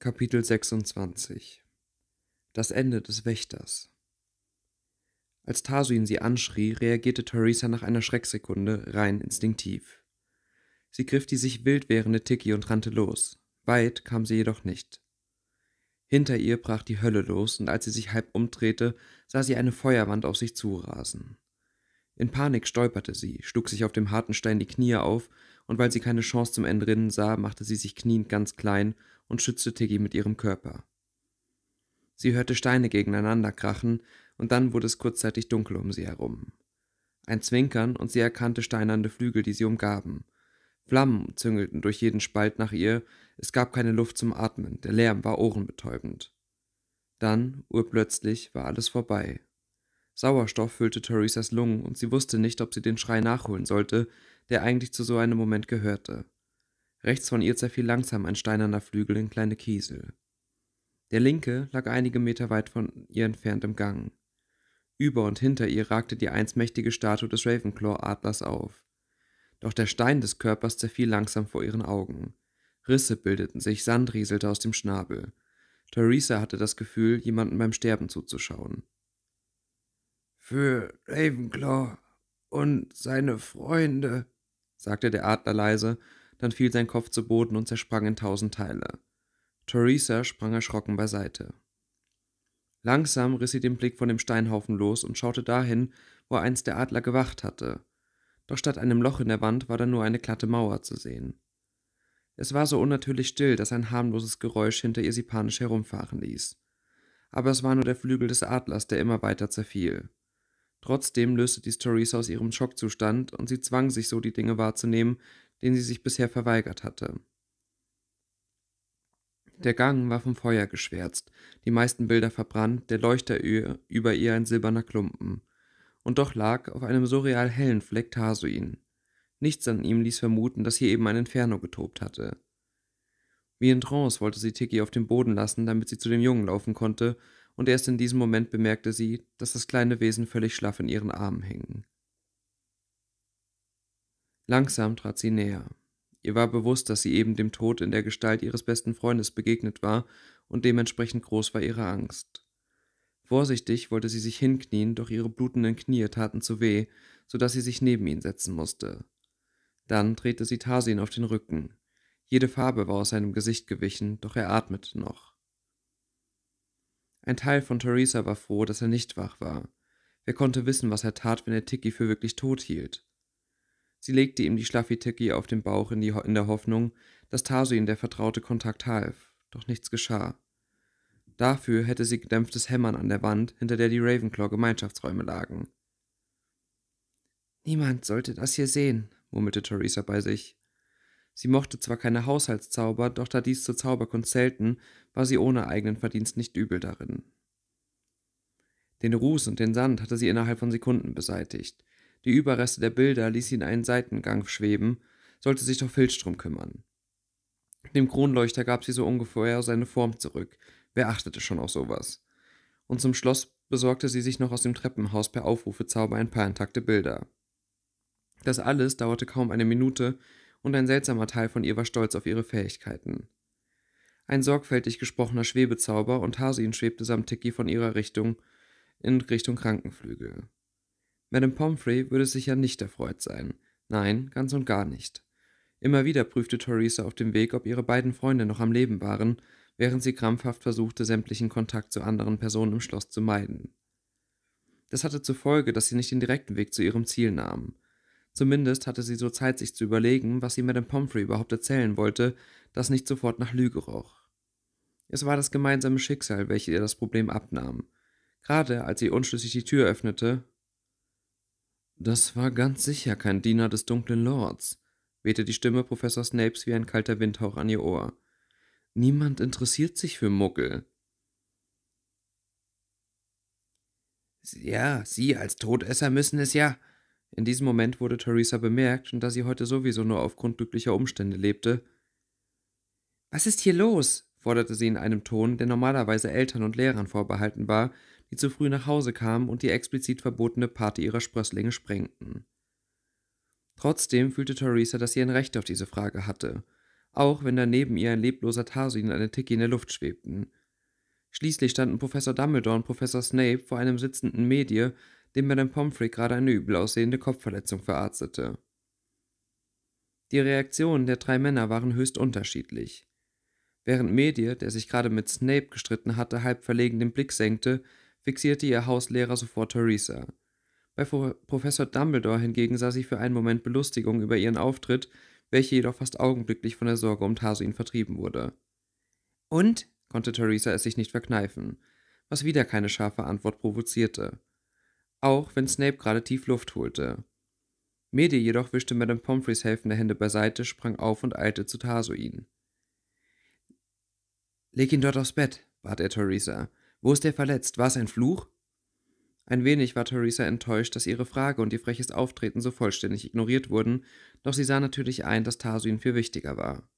Kapitel 26 Das Ende des Wächters Als Tasu ihn sie anschrie, reagierte Theresa nach einer Schrecksekunde rein instinktiv. Sie griff die sich wild wehrende Tiki und rannte los. Weit kam sie jedoch nicht. Hinter ihr brach die Hölle los, und als sie sich halb umdrehte, sah sie eine Feuerwand auf sich zurasen. In Panik stolperte sie, schlug sich auf dem harten Stein die Knie auf, und weil sie keine Chance zum Entrinnen sah, machte sie sich kniend ganz klein und schützte Tiggy mit ihrem Körper. Sie hörte Steine gegeneinander krachen, und dann wurde es kurzzeitig dunkel um sie herum. Ein Zwinkern, und sie erkannte steinernde Flügel, die sie umgaben. Flammen züngelten durch jeden Spalt nach ihr, es gab keine Luft zum Atmen, der Lärm war ohrenbetäubend. Dann, urplötzlich, war alles vorbei. Sauerstoff füllte Theresas Lungen und sie wusste nicht, ob sie den Schrei nachholen sollte, der eigentlich zu so einem Moment gehörte. Rechts von ihr zerfiel langsam ein steinerner Flügel in kleine Kiesel. Der linke lag einige Meter weit von ihr entfernt im Gang. Über und hinter ihr ragte die einst mächtige Statue des Ravenclaw-Adlers auf. Doch der Stein des Körpers zerfiel langsam vor ihren Augen. Risse bildeten sich, Sand rieselte aus dem Schnabel. Theresa hatte das Gefühl, jemandem beim Sterben zuzuschauen. Für Ravenclaw und seine Freunde, sagte der Adler leise dann fiel sein Kopf zu Boden und zersprang in tausend Teile. Theresa sprang erschrocken beiseite. Langsam riss sie den Blick von dem Steinhaufen los und schaute dahin, wo einst der Adler gewacht hatte. Doch statt einem Loch in der Wand war da nur eine glatte Mauer zu sehen. Es war so unnatürlich still, dass ein harmloses Geräusch hinter ihr sie panisch herumfahren ließ. Aber es war nur der Flügel des Adlers, der immer weiter zerfiel. Trotzdem löste dies Theresa aus ihrem Schockzustand und sie zwang sich so, die Dinge wahrzunehmen, den sie sich bisher verweigert hatte. Der Gang war vom Feuer geschwärzt, die meisten Bilder verbrannt, der Leuchter über ihr ein silberner Klumpen. Und doch lag auf einem surreal hellen Fleck Tasuin. Nichts an ihm ließ vermuten, dass hier eben ein Inferno getobt hatte. Wie in Trance wollte sie Tiki auf den Boden lassen, damit sie zu dem Jungen laufen konnte, und erst in diesem Moment bemerkte sie, dass das kleine Wesen völlig schlaff in ihren Armen hing. Langsam trat sie näher. Ihr war bewusst, dass sie eben dem Tod in der Gestalt ihres besten Freundes begegnet war, und dementsprechend groß war ihre Angst. Vorsichtig wollte sie sich hinknien, doch ihre blutenden Knie taten zu weh, so dass sie sich neben ihn setzen musste. Dann drehte sie Tarsin auf den Rücken. Jede Farbe war aus seinem Gesicht gewichen, doch er atmete noch. Ein Teil von Theresa war froh, dass er nicht wach war. Wer konnte wissen, was er tat, wenn er Tiki für wirklich tot hielt? Sie legte ihm die Schlafitiki auf den Bauch in, in der Hoffnung, dass Tarsuin der vertraute Kontakt half, doch nichts geschah. Dafür hätte sie gedämpftes Hämmern an der Wand, hinter der die Ravenclaw Gemeinschaftsräume lagen. Niemand sollte das hier sehen, murmelte Theresa bei sich. Sie mochte zwar keine Haushaltszauber, doch da dies zur Zauberkunst selten, war sie ohne eigenen Verdienst nicht übel darin. Den Ruß und den Sand hatte sie innerhalb von Sekunden beseitigt die Überreste der Bilder ließ sie in einen Seitengang schweben, sollte sich doch Filstrum kümmern. Dem Kronleuchter gab sie so ungefähr seine Form zurück. Wer achtete schon auf sowas? Und zum Schloss besorgte sie sich noch aus dem Treppenhaus per Aufrufezauber ein paar intakte Bilder. Das alles dauerte kaum eine Minute, und ein seltsamer Teil von ihr war stolz auf ihre Fähigkeiten. Ein sorgfältig gesprochener Schwebezauber und Hasin schwebte samt Tiki von ihrer Richtung in Richtung Krankenflügel. Madame Pomfrey würde sicher nicht erfreut sein. Nein, ganz und gar nicht. Immer wieder prüfte Theresa auf dem Weg, ob ihre beiden Freunde noch am Leben waren, während sie krampfhaft versuchte, sämtlichen Kontakt zu anderen Personen im Schloss zu meiden. Das hatte zur Folge, dass sie nicht den direkten Weg zu ihrem Ziel nahm. Zumindest hatte sie so Zeit, sich zu überlegen, was sie Madame Pomfrey überhaupt erzählen wollte, das nicht sofort nach Lüge roch. Es war das gemeinsame Schicksal, welches ihr das Problem abnahm. Gerade als sie unschlüssig die Tür öffnete, das war ganz sicher kein Diener des dunklen Lords, wehte die Stimme Professor Snapes wie ein kalter Windhauch an ihr Ohr. Niemand interessiert sich für Muggel. Ja, Sie als Todesser müssen es ja. In diesem Moment wurde Theresa bemerkt, und da sie heute sowieso nur aufgrund glücklicher Umstände lebte. Was ist hier los? forderte sie in einem Ton, der normalerweise Eltern und Lehrern vorbehalten war, die zu früh nach Hause kamen und die explizit verbotene Party ihrer Sprösslinge sprengten. Trotzdem fühlte Theresa, dass sie ein Recht auf diese Frage hatte, auch wenn daneben ihr ein lebloser Tarsin und eine Ticke in der Luft schwebten. Schließlich standen Professor Dumbledore und Professor Snape vor einem sitzenden Medie, dem Madame Pomfrey gerade eine übel aussehende Kopfverletzung verarztete. Die Reaktionen der drei Männer waren höchst unterschiedlich. Während Medie, der sich gerade mit Snape gestritten hatte, halb verlegen den Blick senkte, fixierte ihr Hauslehrer sofort Theresa. Bei Professor Dumbledore hingegen sah sie für einen Moment Belustigung über ihren Auftritt, welche jedoch fast augenblicklich von der Sorge um Tarsuin vertrieben wurde. Und? konnte Theresa es sich nicht verkneifen, was wieder keine scharfe Antwort provozierte. Auch wenn Snape gerade tief Luft holte. Medi jedoch wischte Madame Pomfreys helfende Hände beiseite, sprang auf und eilte zu Tarsuin. Leg ihn dort aufs Bett, bat er Theresa. Wo ist er verletzt? War es ein Fluch? Ein wenig war Theresa enttäuscht, dass ihre Frage und ihr freches Auftreten so vollständig ignoriert wurden, doch sie sah natürlich ein, dass Tasu ihn viel wichtiger war.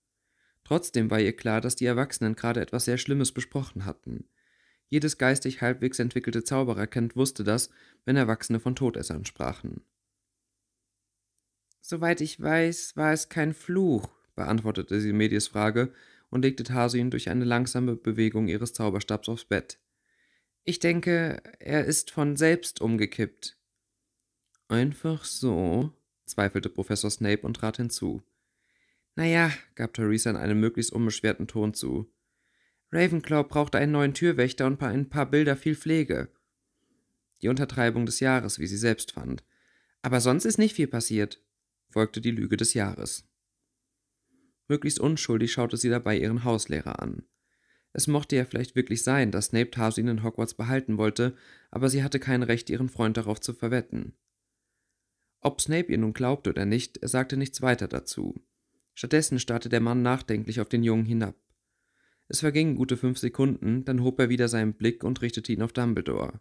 Trotzdem war ihr klar, dass die Erwachsenen gerade etwas sehr Schlimmes besprochen hatten. Jedes geistig halbwegs entwickelte Zaubererkind wusste das, wenn Erwachsene von Todessern sprachen. Soweit ich weiß, war es kein Fluch, beantwortete sie Medis Frage und legte Tasu ihn durch eine langsame Bewegung ihres Zauberstabs aufs Bett. Ich denke, er ist von selbst umgekippt. Einfach so? zweifelte Professor Snape und trat hinzu. Naja, gab Theresa in einem möglichst unbeschwerten Ton zu. Ravenclaw brauchte einen neuen Türwächter und ein paar Bilder viel Pflege. Die Untertreibung des Jahres, wie sie selbst fand. Aber sonst ist nicht viel passiert, folgte die Lüge des Jahres. Möglichst unschuldig schaute sie dabei ihren Hauslehrer an. Es mochte ja vielleicht wirklich sein, dass Snape Tarsin in Hogwarts behalten wollte, aber sie hatte kein Recht, ihren Freund darauf zu verwetten. Ob Snape ihr nun glaubte oder nicht, er sagte nichts weiter dazu. Stattdessen starrte der Mann nachdenklich auf den Jungen hinab. Es vergingen gute fünf Sekunden, dann hob er wieder seinen Blick und richtete ihn auf Dumbledore.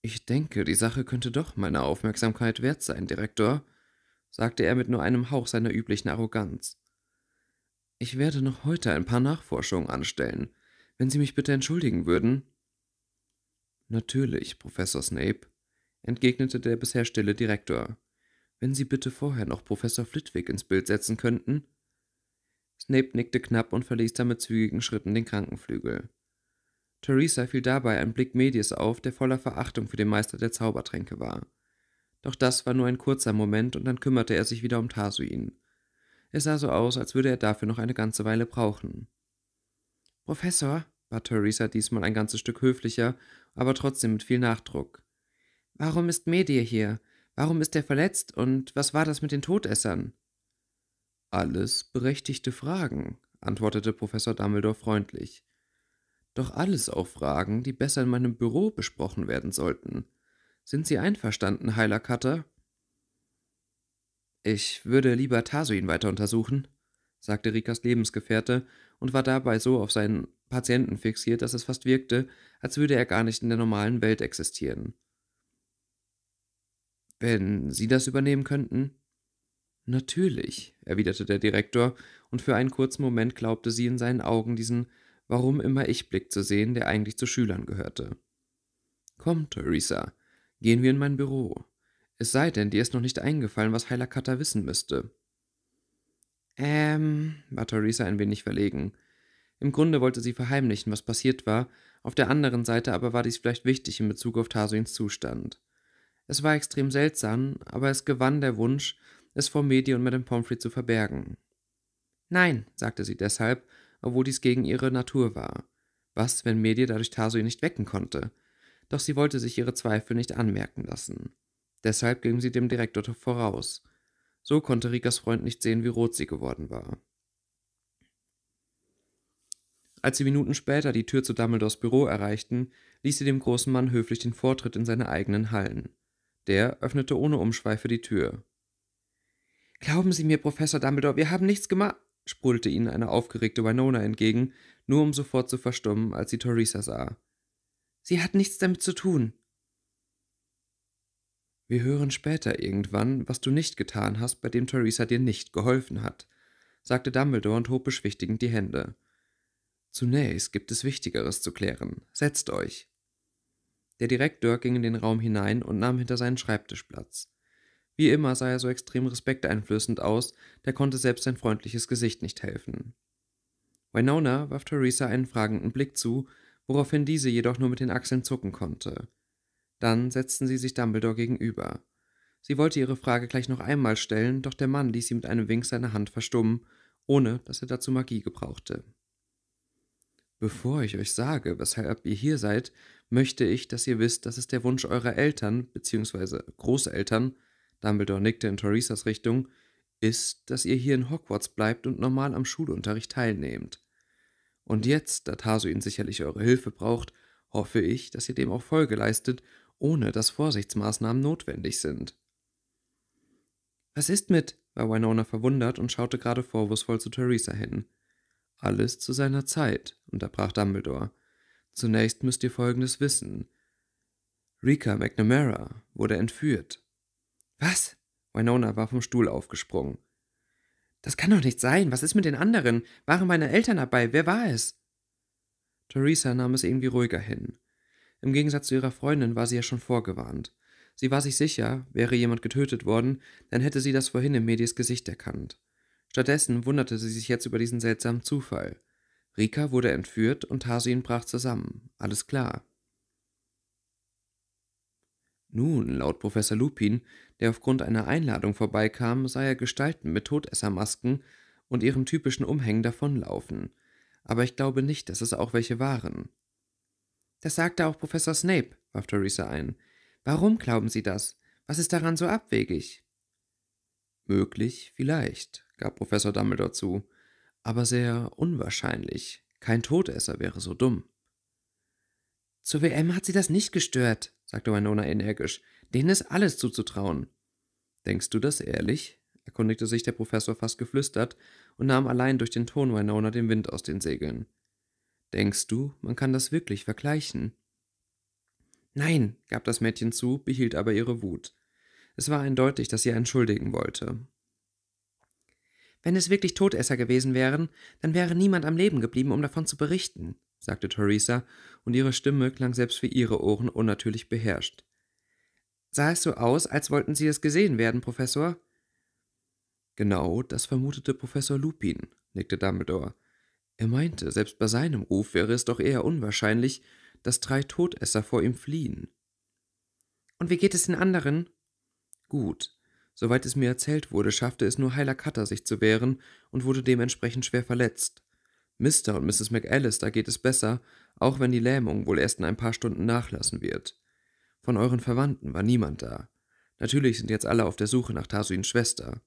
Ich denke, die Sache könnte doch meiner Aufmerksamkeit wert sein, Direktor, sagte er mit nur einem Hauch seiner üblichen Arroganz. Ich werde noch heute ein paar Nachforschungen anstellen, wenn Sie mich bitte entschuldigen würden. Natürlich, Professor Snape, entgegnete der bisher stille Direktor. Wenn Sie bitte vorher noch Professor Flitwick ins Bild setzen könnten. Snape nickte knapp und verließ dann mit zügigen Schritten den Krankenflügel. Theresa fiel dabei ein Blick Medias auf, der voller Verachtung für den Meister der Zaubertränke war. Doch das war nur ein kurzer Moment und dann kümmerte er sich wieder um Tasuin, es sah so aus, als würde er dafür noch eine ganze Weile brauchen. Professor, bat Theresa diesmal ein ganzes Stück höflicher, aber trotzdem mit viel Nachdruck. Warum ist Medir hier? Warum ist er verletzt und was war das mit den Todessern? Alles berechtigte Fragen, antwortete Professor Dumbledore freundlich. Doch alles auch Fragen, die besser in meinem Büro besprochen werden sollten. Sind Sie einverstanden, Heiler Cutter? Ich würde lieber Tasuin weiter untersuchen, sagte Rikas Lebensgefährte und war dabei so auf seinen Patienten fixiert, dass es fast wirkte, als würde er gar nicht in der normalen Welt existieren. Wenn Sie das übernehmen könnten? Natürlich, erwiderte der Direktor, und für einen kurzen Moment glaubte sie in seinen Augen diesen Warum immer ich Blick zu sehen, der eigentlich zu Schülern gehörte. Komm, Theresa, gehen wir in mein Büro. Es sei denn, dir ist noch nicht eingefallen, was Heiler Kata wissen müsste. Ähm, war Theresa ein wenig verlegen. Im Grunde wollte sie verheimlichen, was passiert war, auf der anderen Seite aber war dies vielleicht wichtig in Bezug auf Tasuins Zustand. Es war extrem seltsam, aber es gewann der Wunsch, es vor Medi und Madame Pomfrey zu verbergen. Nein, sagte sie deshalb, obwohl dies gegen ihre Natur war. Was, wenn Medi dadurch Tasuin nicht wecken konnte? Doch sie wollte sich ihre Zweifel nicht anmerken lassen. Deshalb ging sie dem Direktor voraus. So konnte Rikas Freund nicht sehen, wie rot sie geworden war. Als sie Minuten später die Tür zu Dumbledores Büro erreichten, ließ sie dem großen Mann höflich den Vortritt in seine eigenen Hallen. Der öffnete ohne Umschweife die Tür. Glauben Sie mir, Professor Dumbledore, wir haben nichts gemacht, sprudelte ihnen eine aufgeregte Winona entgegen, nur um sofort zu verstummen, als sie Theresa sah. Sie hat nichts damit zu tun. Wir hören später irgendwann, was du nicht getan hast, bei dem Theresa dir nicht geholfen hat, sagte Dumbledore und hob beschwichtigend die Hände. Zunächst gibt es Wichtigeres zu klären. Setzt euch. Der Direktor ging in den Raum hinein und nahm hinter seinen Schreibtisch Platz. Wie immer sah er so extrem respekteinflößend aus, der konnte selbst sein freundliches Gesicht nicht helfen. Winona warf Theresa einen fragenden Blick zu, woraufhin diese jedoch nur mit den Achseln zucken konnte. Dann setzten sie sich Dumbledore gegenüber. Sie wollte ihre Frage gleich noch einmal stellen, doch der Mann ließ sie mit einem Wink seiner Hand verstummen, ohne dass er dazu Magie gebrauchte. Bevor ich euch sage, weshalb ihr hier seid, möchte ich, dass ihr wisst, dass es der Wunsch eurer Eltern bzw. Großeltern, Dumbledore nickte in Theresas Richtung, ist, dass ihr hier in Hogwarts bleibt und normal am Schulunterricht teilnehmt. Und jetzt, da Tasu ihn sicherlich eure Hilfe braucht, hoffe ich, dass ihr dem auch Folge leistet ohne dass Vorsichtsmaßnahmen notwendig sind. Was ist mit? war Winona verwundert und schaute gerade vorwurfsvoll zu Theresa hin. Alles zu seiner Zeit, unterbrach Dumbledore. Zunächst müsst ihr Folgendes wissen. Rika McNamara wurde entführt. Was? Winona war vom Stuhl aufgesprungen. Das kann doch nicht sein. Was ist mit den anderen? Waren meine Eltern dabei? Wer war es? Theresa nahm es irgendwie ruhiger hin. Im Gegensatz zu ihrer Freundin war sie ja schon vorgewarnt. Sie war sich sicher, wäre jemand getötet worden, dann hätte sie das vorhin im Medis Gesicht erkannt. Stattdessen wunderte sie sich jetzt über diesen seltsamen Zufall. Rika wurde entführt und Hasin brach zusammen. Alles klar. Nun, laut Professor Lupin, der aufgrund einer Einladung vorbeikam, sah er Gestalten mit Todessermasken und ihren typischen Umhängen davonlaufen. Aber ich glaube nicht, dass es auch welche waren. Das sagte auch Professor Snape, warf Theresa ein. Warum glauben Sie das? Was ist daran so abwegig? Möglich, vielleicht, gab Professor Dumbledore zu, aber sehr unwahrscheinlich. Kein Todesser wäre so dumm. Zur WM hat sie das nicht gestört, sagte Winona energisch. Denen ist alles zuzutrauen. Denkst du das ehrlich? erkundigte sich der Professor fast geflüstert und nahm allein durch den Ton Winona den Wind aus den Segeln. Denkst du, man kann das wirklich vergleichen? Nein, gab das Mädchen zu, behielt aber ihre Wut. Es war eindeutig, dass sie entschuldigen wollte. Wenn es wirklich Todesser gewesen wären, dann wäre niemand am Leben geblieben, um davon zu berichten, sagte Theresa, und ihre Stimme klang selbst für ihre Ohren unnatürlich beherrscht. Sah es so aus, als wollten Sie es gesehen werden, Professor? Genau, das vermutete Professor Lupin, nickte Dumbledore. Er meinte, selbst bei seinem Ruf wäre es doch eher unwahrscheinlich, dass drei Todesser vor ihm fliehen. Und wie geht es den anderen? Gut. Soweit es mir erzählt wurde, schaffte es nur Heiler Cutter, sich zu wehren und wurde dementsprechend schwer verletzt. Mr. und Mrs. McAllister geht es besser, auch wenn die Lähmung wohl erst in ein paar Stunden nachlassen wird. Von euren Verwandten war niemand da. Natürlich sind jetzt alle auf der Suche nach Tasuins Schwester.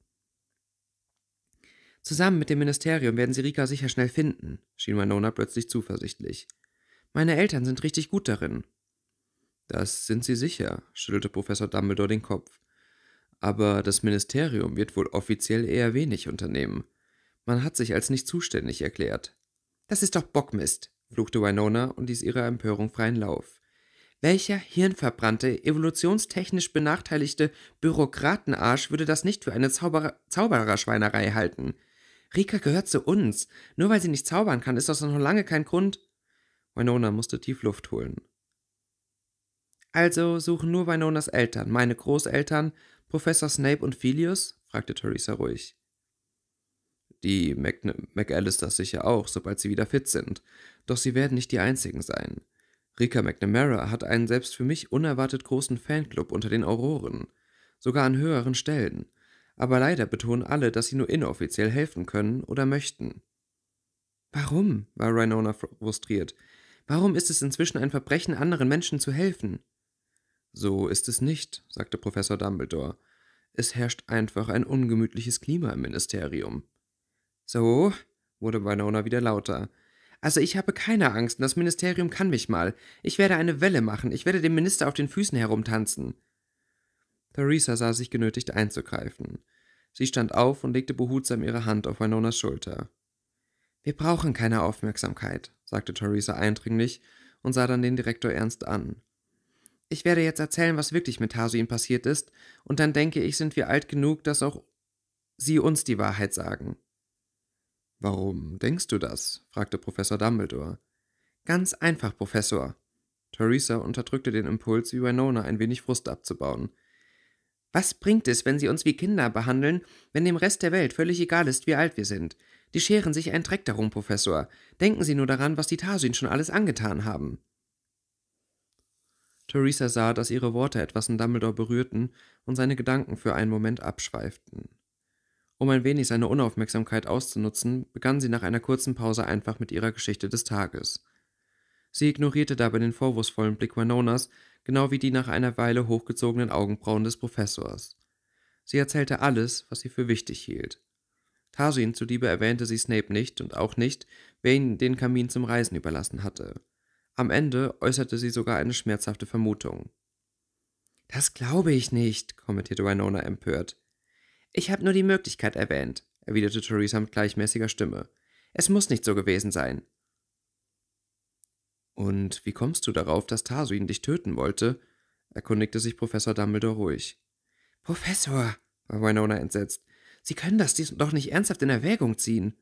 Zusammen mit dem Ministerium werden sie Rika sicher schnell finden, schien Winona plötzlich zuversichtlich. Meine Eltern sind richtig gut darin. Das sind sie sicher, schüttelte Professor Dumbledore den Kopf. Aber das Ministerium wird wohl offiziell eher wenig unternehmen. Man hat sich als nicht zuständig erklärt. Das ist doch Bockmist, fluchte Winona und ließ ihrer Empörung freien Lauf. Welcher hirnverbrannte, evolutionstechnisch benachteiligte Bürokratenarsch würde das nicht für eine Zauber Zaubererschweinerei halten? Rika gehört zu uns. Nur weil sie nicht zaubern kann, ist das noch lange kein Grund. Winona musste tief Luft holen. Also suchen nur Winonas Eltern, meine Großeltern, Professor Snape und Philius? fragte Theresa ruhig. Die Mac McAllisters sicher auch, sobald sie wieder fit sind. Doch sie werden nicht die einzigen sein. Rika McNamara hat einen selbst für mich unerwartet großen Fanclub unter den Auroren. Sogar an höheren Stellen aber leider betonen alle, dass sie nur inoffiziell helfen können oder möchten. Warum? war Rhinona frustriert. Warum ist es inzwischen ein Verbrechen, anderen Menschen zu helfen? So ist es nicht, sagte Professor Dumbledore. Es herrscht einfach ein ungemütliches Klima im Ministerium. So, wurde Rhinona wieder lauter. Also ich habe keine Angst und das Ministerium kann mich mal. Ich werde eine Welle machen, ich werde dem Minister auf den Füßen herumtanzen. Theresa sah sich genötigt einzugreifen. Sie stand auf und legte behutsam ihre Hand auf Winonas Schulter. Wir brauchen keine Aufmerksamkeit, sagte Theresa eindringlich und sah dann den Direktor ernst an. Ich werde jetzt erzählen, was wirklich mit Hasuin passiert ist, und dann denke ich, sind wir alt genug, dass auch Sie uns die Wahrheit sagen. Warum denkst du das? fragte Professor Dumbledore. Ganz einfach, Professor. Theresa unterdrückte den Impuls, wie Winona ein wenig Frust abzubauen. Was bringt es, wenn sie uns wie Kinder behandeln, wenn dem Rest der Welt völlig egal ist, wie alt wir sind? Die scheren sich einen Dreck darum, Professor. Denken Sie nur daran, was die Tarsin schon alles angetan haben. Theresa sah, dass ihre Worte etwas in Dumbledore berührten und seine Gedanken für einen Moment abschweiften. Um ein wenig seine Unaufmerksamkeit auszunutzen, begann sie nach einer kurzen Pause einfach mit ihrer Geschichte des Tages. Sie ignorierte dabei den vorwurfsvollen Blick Winonas, genau wie die nach einer Weile hochgezogenen Augenbrauen des Professors. Sie erzählte alles, was sie für wichtig hielt. Tarsin zuliebe erwähnte sie Snape nicht und auch nicht, wer ihn den Kamin zum Reisen überlassen hatte. Am Ende äußerte sie sogar eine schmerzhafte Vermutung. Das glaube ich nicht, kommentierte Winona empört. Ich habe nur die Möglichkeit erwähnt, erwiderte Theresa mit gleichmäßiger Stimme. Es muss nicht so gewesen sein. Und wie kommst du darauf, dass Tarsuin dich töten wollte? erkundigte sich Professor Dumbledore ruhig. Professor, war Winona entsetzt, Sie können das doch nicht ernsthaft in Erwägung ziehen.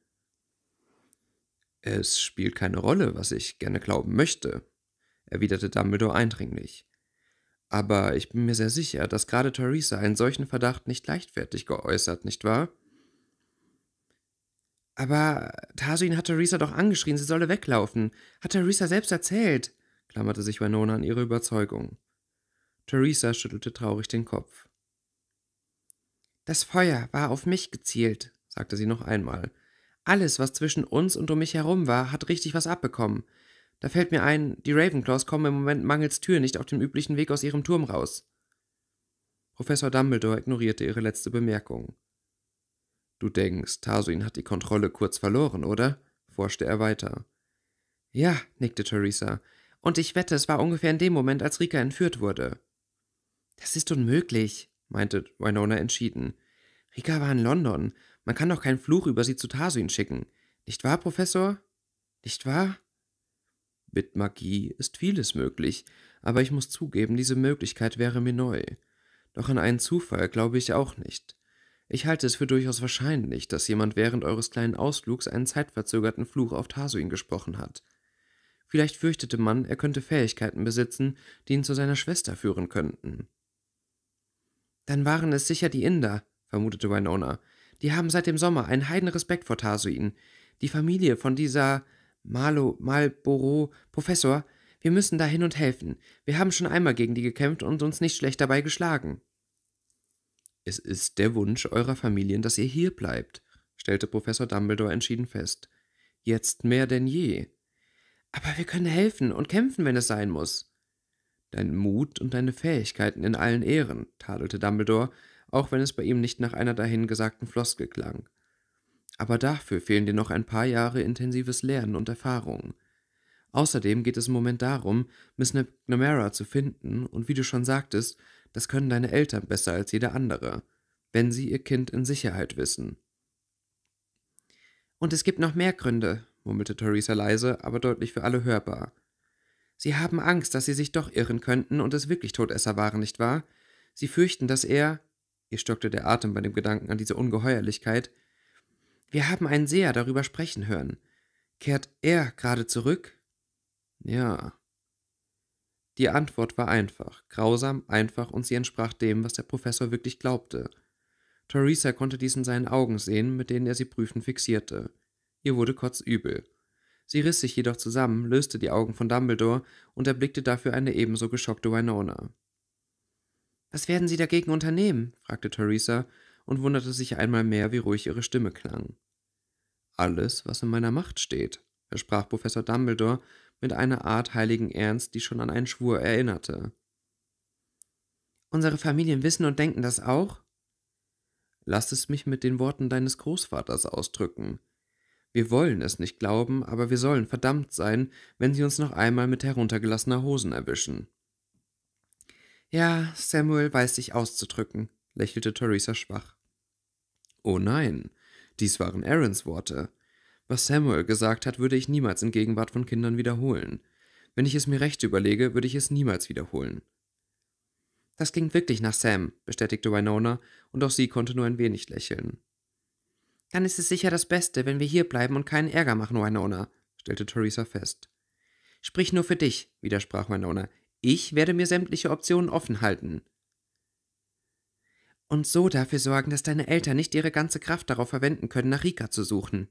Es spielt keine Rolle, was ich gerne glauben möchte, erwiderte Dumbledore eindringlich. Aber ich bin mir sehr sicher, dass gerade Theresa einen solchen Verdacht nicht leichtfertig geäußert, nicht wahr? Aber Tarsin hat Theresa doch angeschrien, sie solle weglaufen. Hat Theresa selbst erzählt, klammerte sich Winona an ihre Überzeugung. Theresa schüttelte traurig den Kopf. Das Feuer war auf mich gezielt, sagte sie noch einmal. Alles, was zwischen uns und um mich herum war, hat richtig was abbekommen. Da fällt mir ein, die Ravenclaws kommen im Moment mangels Tür nicht auf dem üblichen Weg aus ihrem Turm raus. Professor Dumbledore ignorierte ihre letzte Bemerkung. Du denkst, Tarsuin hat die Kontrolle kurz verloren, oder? forschte er weiter. Ja, nickte Theresa. Und ich wette, es war ungefähr in dem Moment, als Rika entführt wurde. Das ist unmöglich, meinte Winona entschieden. Rika war in London. Man kann doch keinen Fluch über sie zu Tarsuin schicken. Nicht wahr, Professor? Nicht wahr? Mit Magie ist vieles möglich, aber ich muss zugeben, diese Möglichkeit wäre mir neu. Doch an einen Zufall glaube ich auch nicht. Ich halte es für durchaus wahrscheinlich, dass jemand während eures kleinen Ausflugs einen zeitverzögerten Fluch auf Tasuin gesprochen hat. Vielleicht fürchtete man, er könnte Fähigkeiten besitzen, die ihn zu seiner Schwester führen könnten. Dann waren es sicher die Inder, vermutete Winona. Die haben seit dem Sommer einen heidenrespekt vor Tasuin. Die Familie von dieser Malo Malboro Professor, wir müssen dahin und helfen. Wir haben schon einmal gegen die gekämpft und uns nicht schlecht dabei geschlagen. Es ist der Wunsch eurer Familien, dass ihr hier bleibt, stellte Professor Dumbledore entschieden fest. Jetzt mehr denn je. Aber wir können helfen und kämpfen, wenn es sein muss. Dein Mut und deine Fähigkeiten in allen Ehren, tadelte Dumbledore, auch wenn es bei ihm nicht nach einer dahingesagten Floskel klang. Aber dafür fehlen dir noch ein paar Jahre intensives Lernen und Erfahrung. Außerdem geht es im Moment darum, Miss McNamara zu finden und wie du schon sagtest, das können deine Eltern besser als jeder andere, wenn sie ihr Kind in Sicherheit wissen. Und es gibt noch mehr Gründe, murmelte Theresa leise, aber deutlich für alle hörbar. Sie haben Angst, dass sie sich doch irren könnten und es wirklich Todesser waren, nicht wahr? Sie fürchten, dass er. Ihr stockte der Atem bei dem Gedanken an diese Ungeheuerlichkeit. Wir haben einen Seher darüber sprechen hören. Kehrt er gerade zurück? Ja, die Antwort war einfach, grausam, einfach und sie entsprach dem, was der Professor wirklich glaubte. Theresa konnte dies in seinen Augen sehen, mit denen er sie prüfend fixierte. Ihr wurde kotzübel. Sie riss sich jedoch zusammen, löste die Augen von Dumbledore und erblickte dafür eine ebenso geschockte Winona. Was werden Sie dagegen unternehmen? fragte Theresa und wunderte sich einmal mehr, wie ruhig ihre Stimme klang. Alles, was in meiner Macht steht, versprach Professor Dumbledore mit einer Art heiligen Ernst, die schon an einen Schwur erinnerte. Unsere Familien wissen und denken das auch? Lass es mich mit den Worten deines Großvaters ausdrücken. Wir wollen es nicht glauben, aber wir sollen verdammt sein, wenn sie uns noch einmal mit heruntergelassener Hosen erwischen. Ja, Samuel weiß sich auszudrücken, lächelte Theresa schwach. Oh nein, dies waren Aarons Worte. Was Samuel gesagt hat, würde ich niemals in Gegenwart von Kindern wiederholen. Wenn ich es mir recht überlege, würde ich es niemals wiederholen. Das ging wirklich nach Sam, bestätigte Winona, und auch sie konnte nur ein wenig lächeln. Dann ist es sicher das Beste, wenn wir hier bleiben und keinen Ärger machen, Winona, stellte Theresa fest. Sprich nur für dich, widersprach Winona. Ich werde mir sämtliche Optionen offen halten. Und so dafür sorgen, dass deine Eltern nicht ihre ganze Kraft darauf verwenden können, nach Rika zu suchen,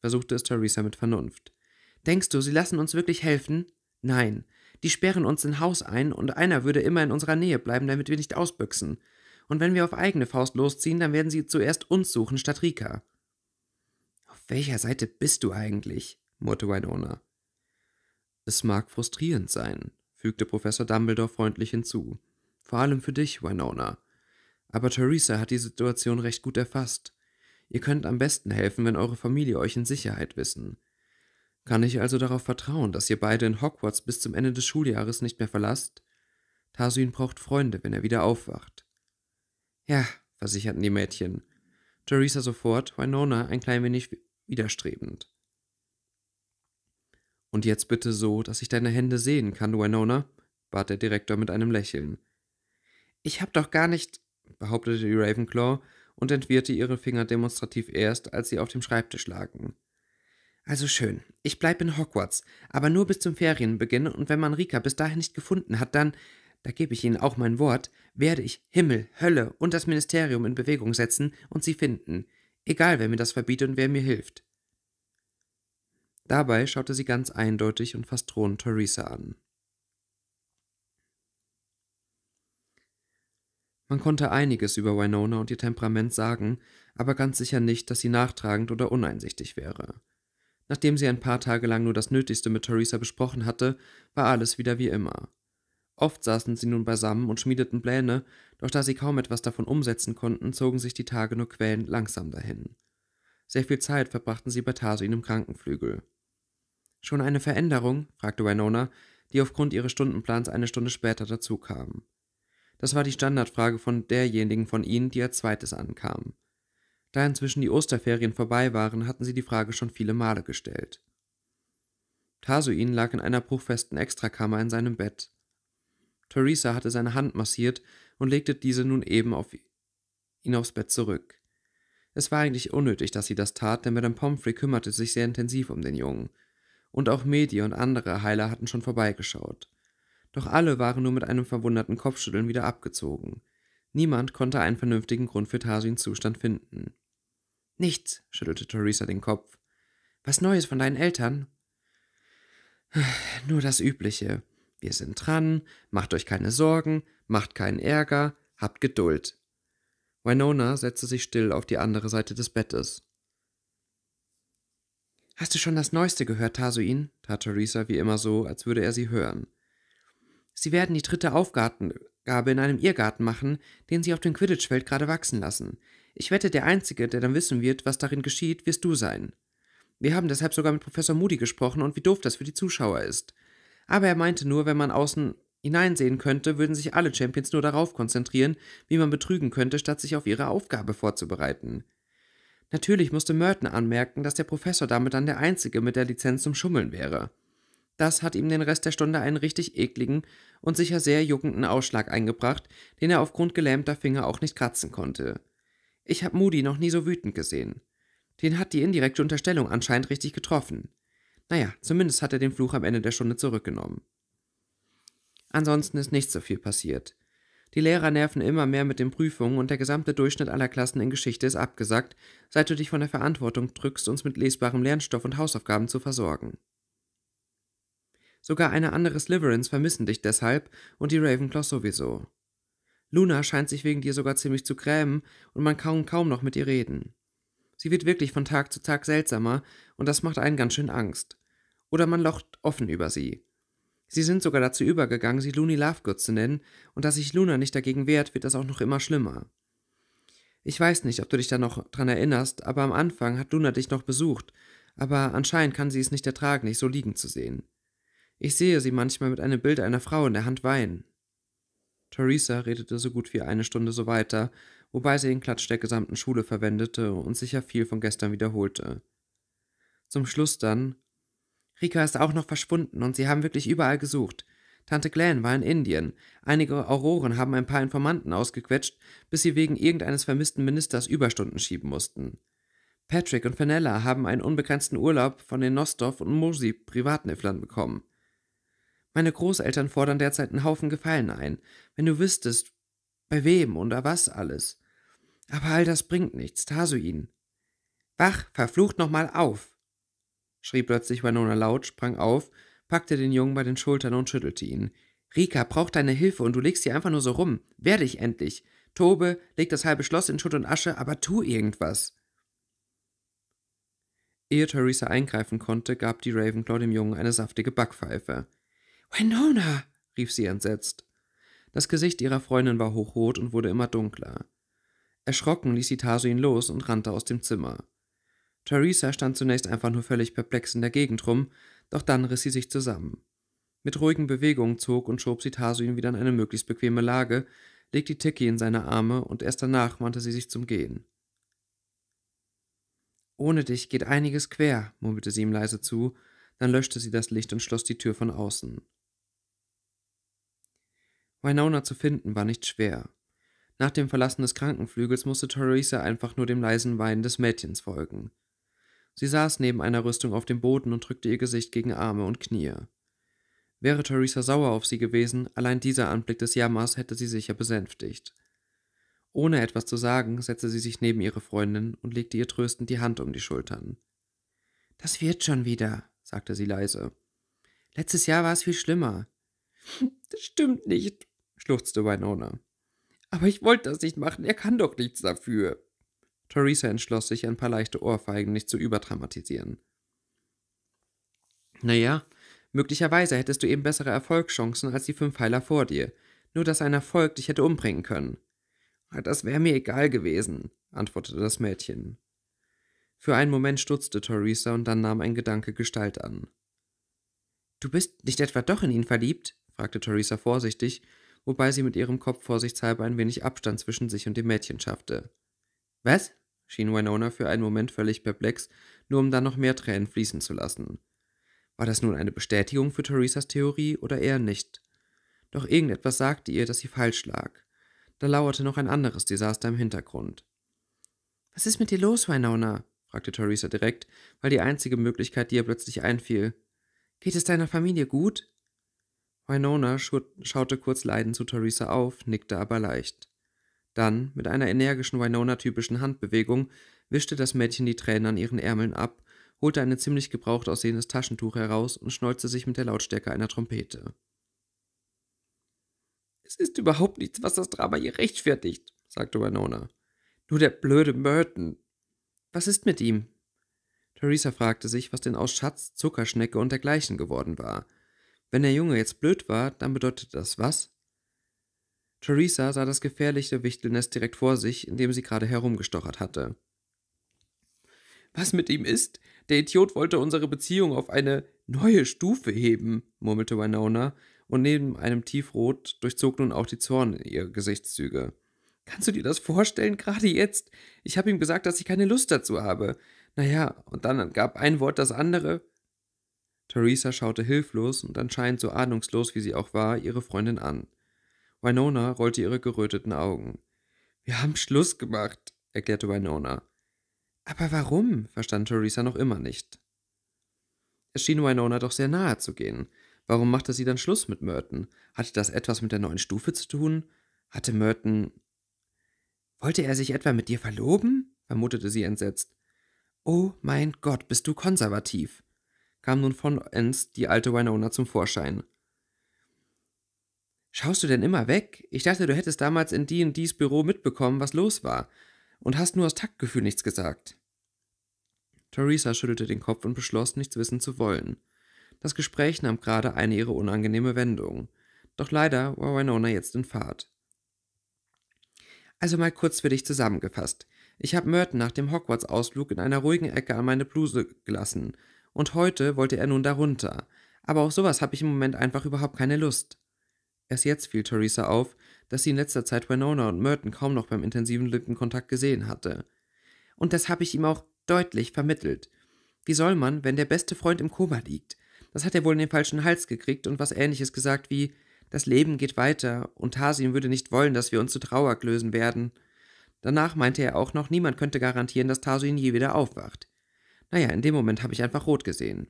versuchte es Theresa mit Vernunft. Denkst du, sie lassen uns wirklich helfen? Nein. Die sperren uns in Haus ein und einer würde immer in unserer Nähe bleiben, damit wir nicht ausbüchsen. Und wenn wir auf eigene Faust losziehen, dann werden sie zuerst uns suchen statt Rika. Auf welcher Seite bist du eigentlich? murrte Winona. Es mag frustrierend sein, fügte Professor Dumbledore freundlich hinzu. Vor allem für dich, Winona. Aber Theresa hat die Situation recht gut erfasst. Ihr könnt am besten helfen, wenn eure Familie euch in Sicherheit wissen. Kann ich also darauf vertrauen, dass ihr beide in Hogwarts bis zum Ende des Schuljahres nicht mehr verlasst? Tarsuin braucht Freunde, wenn er wieder aufwacht. Ja, versicherten die Mädchen. Theresa sofort, Winona ein klein wenig widerstrebend. Und jetzt bitte so, dass ich deine Hände sehen kann, Winona, bat der Direktor mit einem Lächeln. Ich hab doch gar nicht, behauptete die Ravenclaw und entwirrte ihre Finger demonstrativ erst, als sie auf dem Schreibtisch lagen. Also schön. Ich bleib in Hogwarts, aber nur bis zum Ferienbeginn und wenn man Rika bis dahin nicht gefunden hat, dann, da gebe ich Ihnen auch mein Wort, werde ich Himmel, Hölle und das Ministerium in Bewegung setzen und Sie finden. Egal, wer mir das verbietet und wer mir hilft. Dabei schaute sie ganz eindeutig und fast drohend Theresa an. Man konnte einiges über Winona und ihr Temperament sagen, aber ganz sicher nicht, dass sie nachtragend oder uneinsichtig wäre. Nachdem sie ein paar Tage lang nur das Nötigste mit Theresa besprochen hatte, war alles wieder wie immer. Oft saßen sie nun beisammen und schmiedeten Pläne, doch da sie kaum etwas davon umsetzen konnten, zogen sich die Tage nur quälend langsam dahin. Sehr viel Zeit verbrachten sie bei Tarsin im Krankenflügel. Schon eine Veränderung? fragte Winona, die aufgrund ihres Stundenplans eine Stunde später dazukam. Das war die Standardfrage von derjenigen von ihnen, die als zweites ankam. Da inzwischen die Osterferien vorbei waren, hatten sie die Frage schon viele Male gestellt. Tasuin lag in einer bruchfesten Extrakammer in seinem Bett. Theresa hatte seine Hand massiert und legte diese nun eben auf ihn aufs Bett zurück. Es war eigentlich unnötig, dass sie das tat, denn Madame Pomfrey kümmerte sich sehr intensiv um den Jungen. Und auch Medi und andere Heiler hatten schon vorbeigeschaut doch alle waren nur mit einem verwunderten Kopfschütteln wieder abgezogen. Niemand konnte einen vernünftigen Grund für Tarsins Zustand finden. Nichts, schüttelte Theresa den Kopf. Was Neues von deinen Eltern? Nur das Übliche. Wir sind dran, macht euch keine Sorgen, macht keinen Ärger, habt Geduld. Winona setzte sich still auf die andere Seite des Bettes. Hast du schon das Neueste gehört, Tasuin? tat Theresa wie immer so, als würde er sie hören. Sie werden die dritte Aufgabe in einem Irrgarten machen, den Sie auf dem Quidditch-Feld gerade wachsen lassen. Ich wette, der Einzige, der dann wissen wird, was darin geschieht, wirst du sein. Wir haben deshalb sogar mit Professor Moody gesprochen und wie doof das für die Zuschauer ist. Aber er meinte nur, wenn man außen hineinsehen könnte, würden sich alle Champions nur darauf konzentrieren, wie man betrügen könnte, statt sich auf ihre Aufgabe vorzubereiten. Natürlich musste Merton anmerken, dass der Professor damit dann der Einzige mit der Lizenz zum Schummeln wäre. Das hat ihm den Rest der Stunde einen richtig ekligen und sicher sehr juckenden Ausschlag eingebracht, den er aufgrund gelähmter Finger auch nicht kratzen konnte. Ich habe Moody noch nie so wütend gesehen. Den hat die indirekte Unterstellung anscheinend richtig getroffen. Naja, zumindest hat er den Fluch am Ende der Stunde zurückgenommen. Ansonsten ist nicht so viel passiert. Die Lehrer nerven immer mehr mit den Prüfungen und der gesamte Durchschnitt aller Klassen in Geschichte ist abgesagt, seit du dich von der Verantwortung drückst, uns mit lesbarem Lernstoff und Hausaufgaben zu versorgen. Sogar eine andere Slytherins vermissen dich deshalb und die Ravenclaws sowieso. Luna scheint sich wegen dir sogar ziemlich zu grämen und man kann kaum noch mit ihr reden. Sie wird wirklich von Tag zu Tag seltsamer und das macht einen ganz schön Angst. Oder man locht offen über sie. Sie sind sogar dazu übergegangen, sie Looney Lovegood zu nennen und dass sich Luna nicht dagegen wehrt, wird das auch noch immer schlimmer. Ich weiß nicht, ob du dich da noch dran erinnerst, aber am Anfang hat Luna dich noch besucht, aber anscheinend kann sie es nicht ertragen, dich so liegen zu sehen. Ich sehe sie manchmal mit einem Bild einer Frau in der Hand weinen. Theresa redete so gut wie eine Stunde so weiter, wobei sie den Klatsch der gesamten Schule verwendete und sicher viel von gestern wiederholte. Zum Schluss dann Rika ist auch noch verschwunden und sie haben wirklich überall gesucht. Tante Glenn war in Indien. Einige Auroren haben ein paar Informanten ausgequetscht, bis sie wegen irgendeines vermissten Ministers Überstunden schieben mussten. Patrick und Fenella haben einen unbegrenzten Urlaub von den Nostov und Mosi Privatneflern bekommen. Meine Großeltern fordern derzeit einen Haufen Gefallen ein. Wenn du wüsstest, bei wem oder was alles. Aber all das bringt nichts, Tasuin. Wach, verflucht nochmal auf! schrie plötzlich Winona laut, sprang auf, packte den Jungen bei den Schultern und schüttelte ihn. Rika braucht deine Hilfe und du legst sie einfach nur so rum. Wehr dich endlich! Tobe, leg das halbe Schloss in Schutt und Asche, aber tu irgendwas! Ehe Theresa eingreifen konnte, gab die Ravenclaw dem Jungen eine saftige Backpfeife. Winona! rief sie entsetzt. Das Gesicht ihrer Freundin war hochrot und wurde immer dunkler. Erschrocken ließ sie Taso ihn los und rannte aus dem Zimmer. Theresa stand zunächst einfach nur völlig perplex in der Gegend rum, doch dann riss sie sich zusammen. Mit ruhigen Bewegungen zog und schob sie Tasuin wieder in eine möglichst bequeme Lage, legte Tiki in seine Arme und erst danach mahnte sie sich zum Gehen. Ohne dich geht einiges quer, murmelte sie ihm leise zu, dann löschte sie das Licht und schloss die Tür von außen. Winona zu finden war nicht schwer. Nach dem Verlassen des Krankenflügels musste Theresa einfach nur dem leisen Weinen des Mädchens folgen. Sie saß neben einer Rüstung auf dem Boden und drückte ihr Gesicht gegen Arme und Knie. Wäre Theresa sauer auf sie gewesen, allein dieser Anblick des Jammers hätte sie sicher besänftigt. Ohne etwas zu sagen, setzte sie sich neben ihre Freundin und legte ihr tröstend die Hand um die Schultern. Das wird schon wieder, sagte sie leise. Letztes Jahr war es viel schlimmer. Das stimmt nicht, schluchzte Winona. Aber ich wollte das nicht machen, er kann doch nichts dafür. Theresa entschloss sich, ein paar leichte Ohrfeigen nicht zu überdramatisieren. Naja, möglicherweise hättest du eben bessere Erfolgschancen als die fünf Heiler vor dir, nur dass ein Erfolg dich hätte umbringen können. Ah, das wäre mir egal gewesen, antwortete das Mädchen. Für einen Moment stutzte Theresa und dann nahm ein Gedanke Gestalt an. Du bist nicht etwa doch in ihn verliebt? fragte Theresa vorsichtig wobei sie mit ihrem Kopf vorsichtshalber ein wenig Abstand zwischen sich und dem Mädchen schaffte. Was? schien Winona für einen Moment völlig perplex, nur um dann noch mehr Tränen fließen zu lassen. War das nun eine Bestätigung für Theresas Theorie oder eher nicht? Doch irgendetwas sagte ihr, dass sie falsch lag. Da lauerte noch ein anderes Desaster im Hintergrund. Was ist mit dir los, Winona? fragte Theresa direkt, weil die einzige Möglichkeit, die ihr plötzlich einfiel. Geht es deiner Familie gut? Winona schaute kurz leidend zu Theresa auf, nickte aber leicht. Dann, mit einer energischen Winona-typischen Handbewegung, wischte das Mädchen die Tränen an ihren Ärmeln ab, holte ein ziemlich gebraucht aussehendes Taschentuch heraus und schneuzte sich mit der Lautstärke einer Trompete. Es ist überhaupt nichts, was das Drama hier rechtfertigt, sagte Winona. Nur der blöde Merton. Was ist mit ihm? Theresa fragte sich, was denn aus Schatz, Zuckerschnecke und dergleichen geworden war – wenn der Junge jetzt blöd war, dann bedeutete das was? Theresa sah das gefährliche Wichtelnest direkt vor sich, in dem sie gerade herumgestochert hatte. Was mit ihm ist? Der Idiot wollte unsere Beziehung auf eine neue Stufe heben, murmelte Winona, und neben einem Tiefrot durchzog nun auch die Zorn in ihre Gesichtszüge. Kannst du dir das vorstellen, gerade jetzt? Ich habe ihm gesagt, dass ich keine Lust dazu habe. Naja, und dann gab ein Wort das andere. Theresa schaute hilflos und anscheinend so ahnungslos, wie sie auch war, ihre Freundin an. Winona rollte ihre geröteten Augen. Wir haben Schluss gemacht, erklärte Winona. Aber warum? verstand Theresa noch immer nicht. Es schien Winona doch sehr nahe zu gehen. Warum machte sie dann Schluss mit Merton? Hatte das etwas mit der neuen Stufe zu tun? Hatte Merton. Wollte er sich etwa mit dir verloben? vermutete sie entsetzt. Oh mein Gott, bist du konservativ kam nun von Enns die alte Winona zum Vorschein. Schaust du denn immer weg? Ich dachte, du hättest damals in die und dies Büro mitbekommen, was los war, und hast nur aus Taktgefühl nichts gesagt. Theresa schüttelte den Kopf und beschloss, nichts wissen zu wollen. Das Gespräch nahm gerade eine ihre unangenehme Wendung. Doch leider war Winona jetzt in Fahrt. Also mal kurz für dich zusammengefasst. Ich habe Merton nach dem Hogwarts-Ausflug in einer ruhigen Ecke an meine Bluse gelassen, und heute wollte er nun darunter. Aber auf sowas habe ich im Moment einfach überhaupt keine Lust. Erst jetzt fiel Theresa auf, dass sie in letzter Zeit Winona und Merton kaum noch beim intensiven Lippenkontakt gesehen hatte. Und das habe ich ihm auch deutlich vermittelt. Wie soll man, wenn der beste Freund im Koma liegt? Das hat er wohl in den falschen Hals gekriegt und was ähnliches gesagt wie Das Leben geht weiter und Tasim würde nicht wollen, dass wir uns zu Trauer lösen werden. Danach meinte er auch noch, niemand könnte garantieren, dass Tasin je wieder aufwacht. Naja, in dem Moment habe ich einfach rot gesehen.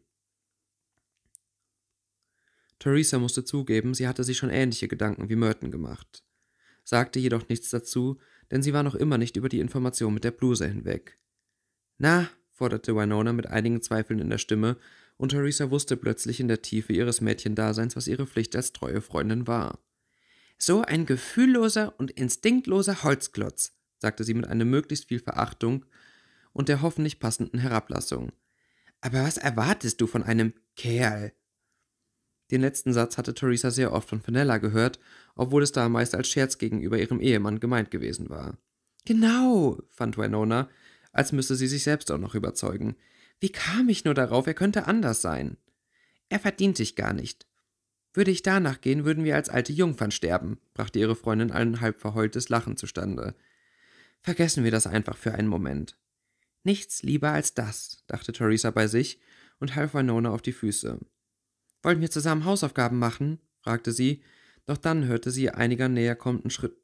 Theresa musste zugeben, sie hatte sich schon ähnliche Gedanken wie Merton gemacht, sagte jedoch nichts dazu, denn sie war noch immer nicht über die Information mit der Bluse hinweg. Na, forderte Winona mit einigen Zweifeln in der Stimme, und Theresa wusste plötzlich in der Tiefe ihres Mädchendaseins, was ihre Pflicht als treue Freundin war. So ein gefühlloser und instinktloser Holzklotz, sagte sie mit einem möglichst viel Verachtung und der hoffentlich passenden Herablassung. Aber was erwartest du von einem Kerl? Den letzten Satz hatte Theresa sehr oft von Fenella gehört, obwohl es da meist als Scherz gegenüber ihrem Ehemann gemeint gewesen war. Genau, fand Winona, als müsse sie sich selbst auch noch überzeugen. Wie kam ich nur darauf, er könnte anders sein? Er verdient dich gar nicht. Würde ich danach gehen, würden wir als alte Jungfern sterben, brachte ihre Freundin ein halb verheultes Lachen zustande. Vergessen wir das einfach für einen Moment. Nichts lieber als das, dachte Theresa bei sich und half Winona auf die Füße. Wollen wir zusammen Hausaufgaben machen? fragte sie, doch dann hörte sie einiger näher kommenden Schritt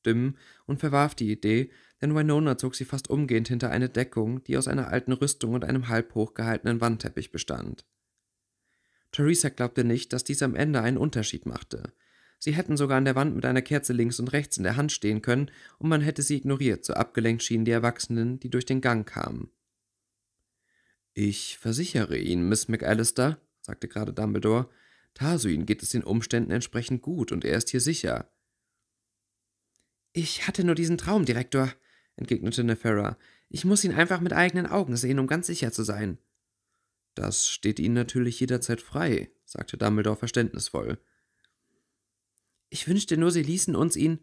Stimmen und verwarf die Idee, denn Winona zog sie fast umgehend hinter eine Deckung, die aus einer alten Rüstung und einem halb hochgehaltenen Wandteppich bestand. Theresa glaubte nicht, dass dies am Ende einen Unterschied machte. Sie hätten sogar an der Wand mit einer Kerze links und rechts in der Hand stehen können, und man hätte sie ignoriert, so abgelenkt schienen die Erwachsenen, die durch den Gang kamen. Ich versichere Ihnen, Miss McAllister, sagte gerade Dumbledore, Tarsuin geht es den Umständen entsprechend gut, und er ist hier sicher. Ich hatte nur diesen Traum, Direktor, entgegnete Nefera. Ich muss ihn einfach mit eigenen Augen sehen, um ganz sicher zu sein. Das steht Ihnen natürlich jederzeit frei, sagte Dumbledore verständnisvoll. Ich wünschte nur, sie ließen uns ihn.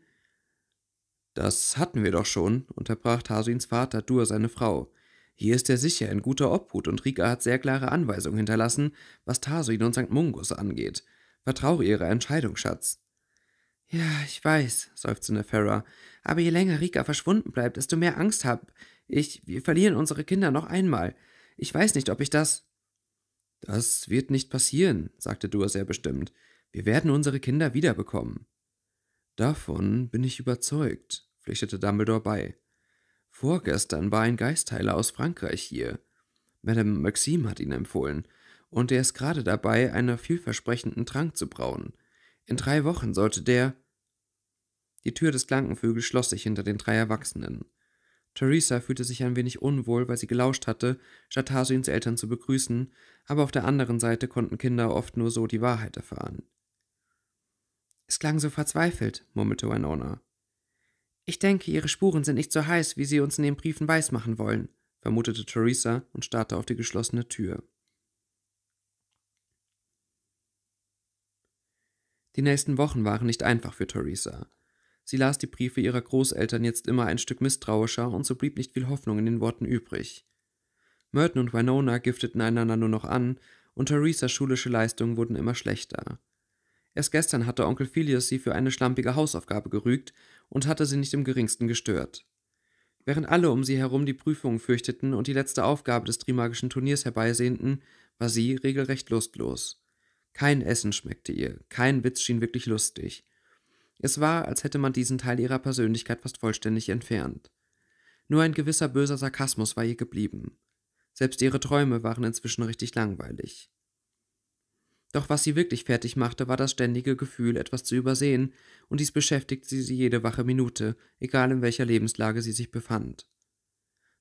Das hatten wir doch schon, unterbrach Tasins Vater, Dur seine Frau. Hier ist er sicher in guter Obhut und Rika hat sehr klare Anweisungen hinterlassen, was Tarsuin und St. Mungus angeht. Vertraue ihrer Entscheidung, Schatz. Ja, ich weiß, seufzte Neferra. Aber je länger Rika verschwunden bleibt, desto mehr Angst hab ich. Wir verlieren unsere Kinder noch einmal. Ich weiß nicht, ob ich das. Das wird nicht passieren, sagte Dur sehr bestimmt. Wir werden unsere Kinder wiederbekommen. Davon bin ich überzeugt, flüchtete Dumbledore bei. Vorgestern war ein Geistheiler aus Frankreich hier. Madame Maxime hat ihn empfohlen, und er ist gerade dabei, einen vielversprechenden Trank zu brauen. In drei Wochen sollte der. Die Tür des Klankenvögels schloss sich hinter den drei Erwachsenen. Theresa fühlte sich ein wenig unwohl, weil sie gelauscht hatte, statt Hasuins Eltern zu begrüßen, aber auf der anderen Seite konnten Kinder oft nur so die Wahrheit erfahren. Es klang so verzweifelt, murmelte Winona. Ich denke, ihre Spuren sind nicht so heiß, wie sie uns in den Briefen weismachen wollen, vermutete Theresa und starrte auf die geschlossene Tür. Die nächsten Wochen waren nicht einfach für Theresa. Sie las die Briefe ihrer Großeltern jetzt immer ein Stück misstrauischer und so blieb nicht viel Hoffnung in den Worten übrig. Merton und Winona gifteten einander nur noch an und Theresas schulische Leistungen wurden immer schlechter. Erst gestern hatte Onkel Phileas sie für eine schlampige Hausaufgabe gerügt und hatte sie nicht im geringsten gestört. Während alle um sie herum die Prüfungen fürchteten und die letzte Aufgabe des Trimagischen Turniers herbeisehnten, war sie regelrecht lustlos. Kein Essen schmeckte ihr, kein Witz schien wirklich lustig. Es war, als hätte man diesen Teil ihrer Persönlichkeit fast vollständig entfernt. Nur ein gewisser böser Sarkasmus war ihr geblieben. Selbst ihre Träume waren inzwischen richtig langweilig. Doch was sie wirklich fertig machte, war das ständige Gefühl, etwas zu übersehen, und dies beschäftigte sie jede wache Minute, egal in welcher Lebenslage sie sich befand.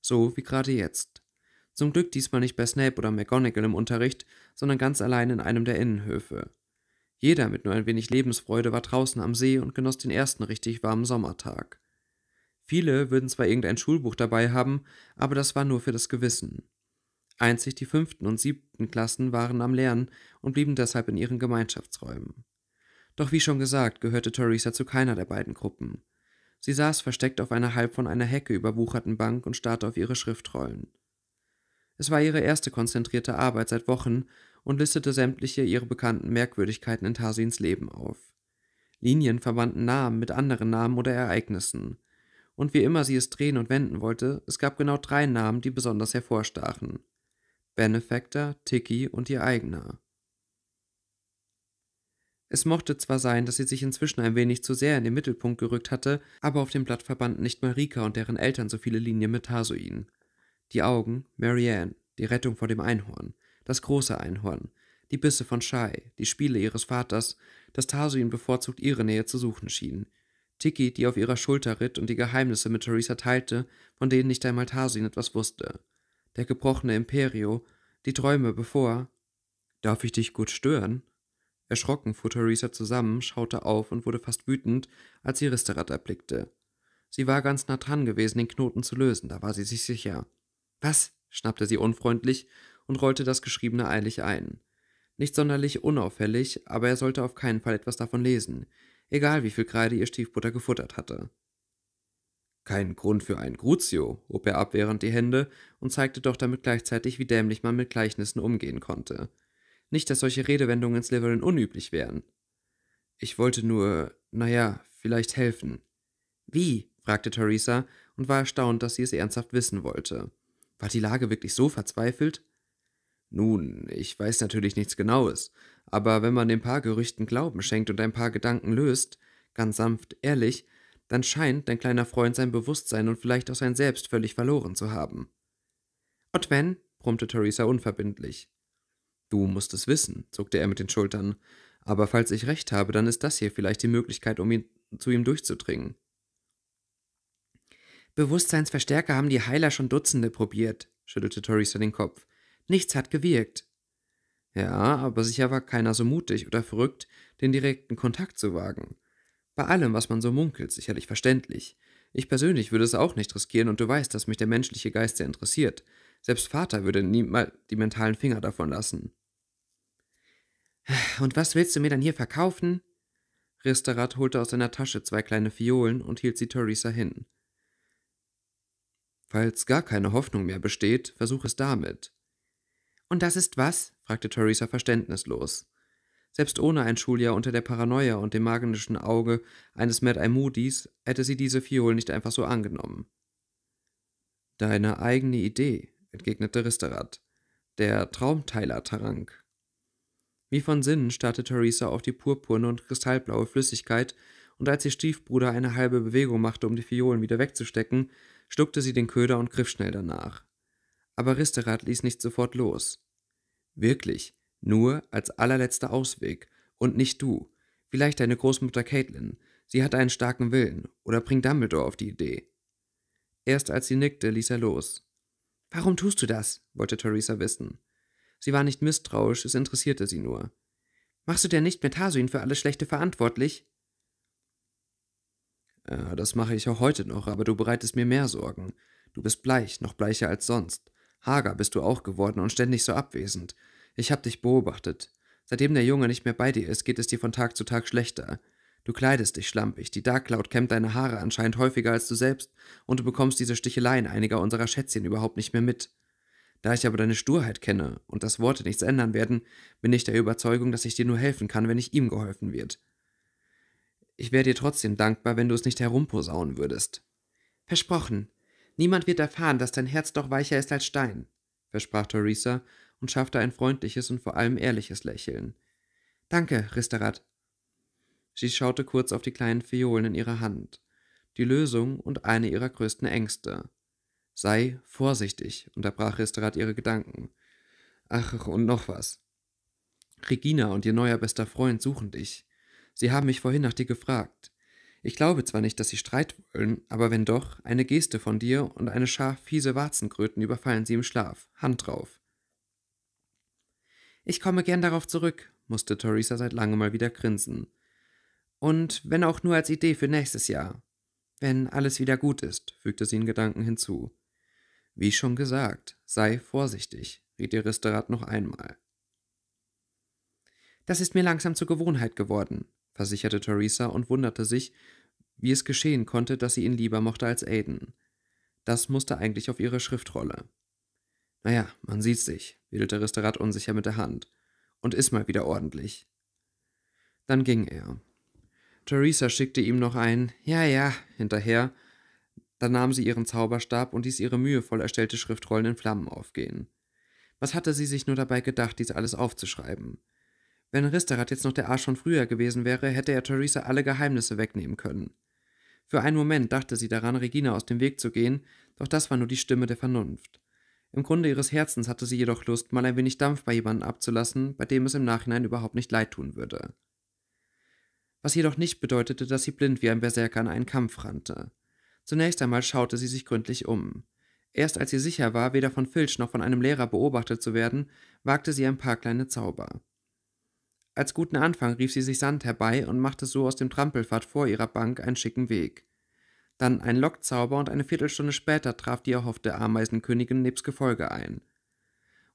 So wie gerade jetzt. Zum Glück diesmal nicht bei Snape oder McGonagall im Unterricht, sondern ganz allein in einem der Innenhöfe. Jeder mit nur ein wenig Lebensfreude war draußen am See und genoss den ersten richtig warmen Sommertag. Viele würden zwar irgendein Schulbuch dabei haben, aber das war nur für das Gewissen. Einzig die fünften und siebten Klassen waren am Lernen und blieben deshalb in ihren Gemeinschaftsräumen. Doch wie schon gesagt, gehörte Theresa zu keiner der beiden Gruppen. Sie saß versteckt auf einer halb von einer Hecke überwucherten Bank und starrte auf ihre Schriftrollen. Es war ihre erste konzentrierte Arbeit seit Wochen und listete sämtliche ihre bekannten Merkwürdigkeiten in Tarsins Leben auf. Linien verbanden Namen mit anderen Namen oder Ereignissen. Und wie immer sie es drehen und wenden wollte, es gab genau drei Namen, die besonders hervorstachen. Benefactor, Tiki und ihr eigener. Es mochte zwar sein, dass sie sich inzwischen ein wenig zu sehr in den Mittelpunkt gerückt hatte, aber auf dem Blatt verbanden nicht Marika und deren Eltern so viele Linien mit Hasuin. Die Augen, Marianne, die Rettung vor dem Einhorn, das große Einhorn, die Bisse von Shai, die Spiele ihres Vaters, dass Tasuin bevorzugt ihre Nähe zu suchen schien. Tiki, die auf ihrer Schulter ritt und die Geheimnisse mit Theresa teilte, von denen nicht einmal Tasuin etwas wusste der gebrochene Imperio, die Träume bevor. Darf ich dich gut stören? Erschrocken fuhr Theresa zusammen, schaute auf und wurde fast wütend, als sie Risterat erblickte. Sie war ganz nah dran gewesen, den Knoten zu lösen, da war sie sich sicher. Was? schnappte sie unfreundlich und rollte das Geschriebene eilig ein. Nicht sonderlich unauffällig, aber er sollte auf keinen Fall etwas davon lesen, egal wie viel Kreide ihr Stiefbutter gefuttert hatte. Kein Grund für ein Crucio, hob er abwehrend die Hände und zeigte doch damit gleichzeitig, wie dämlich man mit Gleichnissen umgehen konnte. Nicht, dass solche Redewendungen in Slytherin unüblich wären. Ich wollte nur, naja, vielleicht helfen. Wie? fragte Theresa und war erstaunt, dass sie es ernsthaft wissen wollte. War die Lage wirklich so verzweifelt? Nun, ich weiß natürlich nichts Genaues, aber wenn man den paar Gerüchten Glauben schenkt und ein paar Gedanken löst, ganz sanft, ehrlich, dann scheint dein kleiner Freund sein Bewusstsein und vielleicht auch sein Selbst völlig verloren zu haben. Und wenn? brummte Theresa unverbindlich. Du musst es wissen, zuckte er mit den Schultern, aber falls ich recht habe, dann ist das hier vielleicht die Möglichkeit, um ihn, zu ihm durchzudringen. Bewusstseinsverstärker haben die Heiler schon Dutzende probiert, schüttelte Theresa den Kopf. Nichts hat gewirkt. Ja, aber sicher war keiner so mutig oder verrückt, den direkten Kontakt zu wagen. Bei allem, was man so munkelt, sicherlich verständlich. Ich persönlich würde es auch nicht riskieren und du weißt, dass mich der menschliche Geist sehr interessiert. Selbst Vater würde niemals die mentalen Finger davon lassen. Und was willst du mir dann hier verkaufen? Risterat holte aus seiner Tasche zwei kleine Fiolen und hielt sie Theresa hin. Falls gar keine Hoffnung mehr besteht, versuch es damit. Und das ist was? fragte Theresa verständnislos. Selbst ohne ein Schuljahr unter der Paranoia und dem magischen Auge eines Mad Eye Moody's hätte sie diese Fiol nicht einfach so angenommen. Deine eigene Idee, entgegnete Risterat, der Traumteiler-Tarank. Wie von Sinnen starrte Theresa auf die purpurne und kristallblaue Flüssigkeit, und als ihr Stiefbruder eine halbe Bewegung machte, um die Fiolen wieder wegzustecken, schluckte sie den Köder und griff schnell danach. Aber Risterat ließ nicht sofort los. Wirklich, nur als allerletzter Ausweg. Und nicht du. Vielleicht deine Großmutter Caitlin. Sie hat einen starken Willen. Oder bring Dumbledore auf die Idee. Erst als sie nickte, ließ er los. Warum tust du das? wollte Theresa wissen. Sie war nicht misstrauisch, es interessierte sie nur. Machst du denn nicht mit Hasuin für alles Schlechte verantwortlich? Äh, das mache ich auch heute noch, aber du bereitest mir mehr Sorgen. Du bist bleich, noch bleicher als sonst. Hager bist du auch geworden und ständig so abwesend. Ich hab dich beobachtet. Seitdem der Junge nicht mehr bei dir ist, geht es dir von Tag zu Tag schlechter. Du kleidest dich schlampig, die Dark Cloud kämmt deine Haare anscheinend häufiger als du selbst und du bekommst diese Sticheleien einiger unserer Schätzchen überhaupt nicht mehr mit. Da ich aber deine Sturheit kenne und dass Worte nichts ändern werden, bin ich der Überzeugung, dass ich dir nur helfen kann, wenn ich ihm geholfen wird. Ich wäre dir trotzdem dankbar, wenn du es nicht herumposaunen würdest. Versprochen. Niemand wird erfahren, dass dein Herz doch weicher ist als Stein, versprach Theresa und schaffte ein freundliches und vor allem ehrliches Lächeln. Danke, Risterat. Sie schaute kurz auf die kleinen Fiolen in ihrer Hand. Die Lösung und eine ihrer größten Ängste. Sei vorsichtig, unterbrach Risterat ihre Gedanken. Ach, und noch was. Regina und ihr neuer bester Freund suchen dich. Sie haben mich vorhin nach dir gefragt. Ich glaube zwar nicht, dass sie Streit wollen, aber wenn doch, eine Geste von dir und eine Schar fiese Warzenkröten überfallen sie im Schlaf. Hand drauf. Ich komme gern darauf zurück, musste Theresa seit langem mal wieder grinsen. Und wenn auch nur als Idee für nächstes Jahr. Wenn alles wieder gut ist, fügte sie in Gedanken hinzu. Wie schon gesagt, sei vorsichtig, riet ihr Risterat noch einmal. Das ist mir langsam zur Gewohnheit geworden, versicherte Theresa und wunderte sich, wie es geschehen konnte, dass sie ihn lieber mochte als Aiden. Das musste eigentlich auf ihre Schriftrolle. Naja, man sieht sich, wedelte Risterat unsicher mit der Hand. Und ist mal wieder ordentlich. Dann ging er. Theresa schickte ihm noch ein Ja, ja hinterher. Dann nahm sie ihren Zauberstab und ließ ihre mühevoll erstellte Schriftrollen in Flammen aufgehen. Was hatte sie sich nur dabei gedacht, dies alles aufzuschreiben? Wenn Risterat jetzt noch der Arsch von früher gewesen wäre, hätte er Theresa alle Geheimnisse wegnehmen können. Für einen Moment dachte sie daran, Regina aus dem Weg zu gehen, doch das war nur die Stimme der Vernunft. Im Grunde ihres Herzens hatte sie jedoch Lust, mal ein wenig Dampf bei jemandem abzulassen, bei dem es im Nachhinein überhaupt nicht leid tun würde. Was jedoch nicht bedeutete, dass sie blind wie ein Berserker an einen Kampf rannte. Zunächst einmal schaute sie sich gründlich um. Erst als sie sicher war, weder von Filch noch von einem Lehrer beobachtet zu werden, wagte sie ein paar kleine Zauber. Als guten Anfang rief sie sich Sand herbei und machte so aus dem Trampelpfad vor ihrer Bank einen schicken Weg dann ein Lockzauber und eine Viertelstunde später traf die erhoffte Ameisenkönigin nebst Gefolge ein.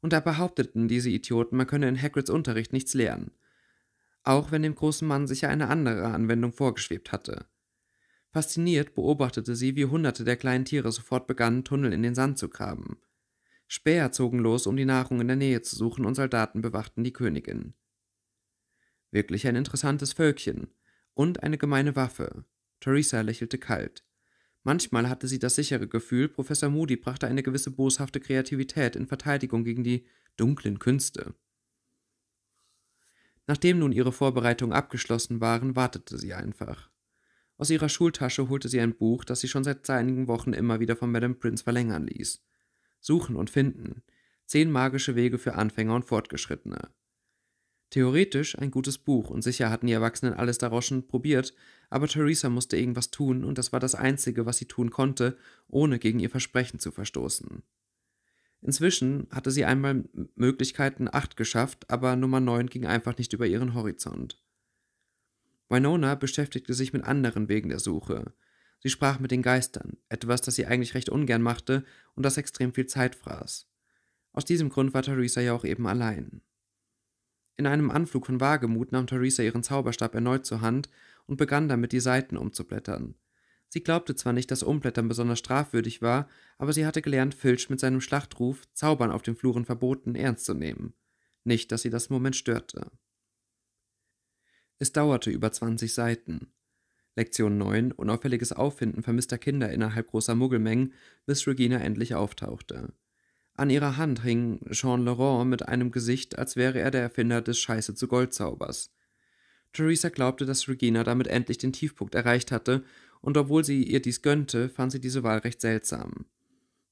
Und da behaupteten diese Idioten, man könne in Hagrids Unterricht nichts lernen. Auch wenn dem großen Mann sicher eine andere Anwendung vorgeschwebt hatte. Fasziniert beobachtete sie, wie hunderte der kleinen Tiere sofort begannen, Tunnel in den Sand zu graben. Späher zogen los, um die Nahrung in der Nähe zu suchen, und Soldaten bewachten die Königin. Wirklich ein interessantes Völkchen. Und eine gemeine Waffe. Theresa lächelte kalt. Manchmal hatte sie das sichere Gefühl, Professor Moody brachte eine gewisse boshafte Kreativität in Verteidigung gegen die dunklen Künste. Nachdem nun ihre Vorbereitungen abgeschlossen waren, wartete sie einfach. Aus ihrer Schultasche holte sie ein Buch, das sie schon seit einigen Wochen immer wieder von Madame Prince verlängern ließ. Suchen und finden. Zehn magische Wege für Anfänger und Fortgeschrittene. Theoretisch ein gutes Buch und sicher hatten die Erwachsenen alles daraus schon probiert, aber Theresa musste irgendwas tun und das war das Einzige, was sie tun konnte, ohne gegen ihr Versprechen zu verstoßen. Inzwischen hatte sie einmal Möglichkeiten 8 geschafft, aber Nummer 9 ging einfach nicht über ihren Horizont. Winona beschäftigte sich mit anderen Wegen der Suche. Sie sprach mit den Geistern, etwas, das sie eigentlich recht ungern machte und das extrem viel Zeit fraß. Aus diesem Grund war Theresa ja auch eben allein. In einem Anflug von Wagemut nahm Theresa ihren Zauberstab erneut zur Hand und begann damit, die Seiten umzublättern. Sie glaubte zwar nicht, dass Umblättern besonders strafwürdig war, aber sie hatte gelernt, Filch mit seinem Schlachtruf, Zaubern auf den Fluren verboten, ernst zu nehmen. Nicht, dass sie das im Moment störte. Es dauerte über 20 Seiten. Lektion 9, unauffälliges Auffinden vermisster Kinder innerhalb großer Muggelmengen, bis Regina endlich auftauchte. An ihrer Hand hing Jean Laurent mit einem Gesicht, als wäre er der Erfinder des scheiße zu Goldzaubers. Theresa glaubte, dass Regina damit endlich den Tiefpunkt erreicht hatte, und obwohl sie ihr dies gönnte, fand sie diese Wahl recht seltsam.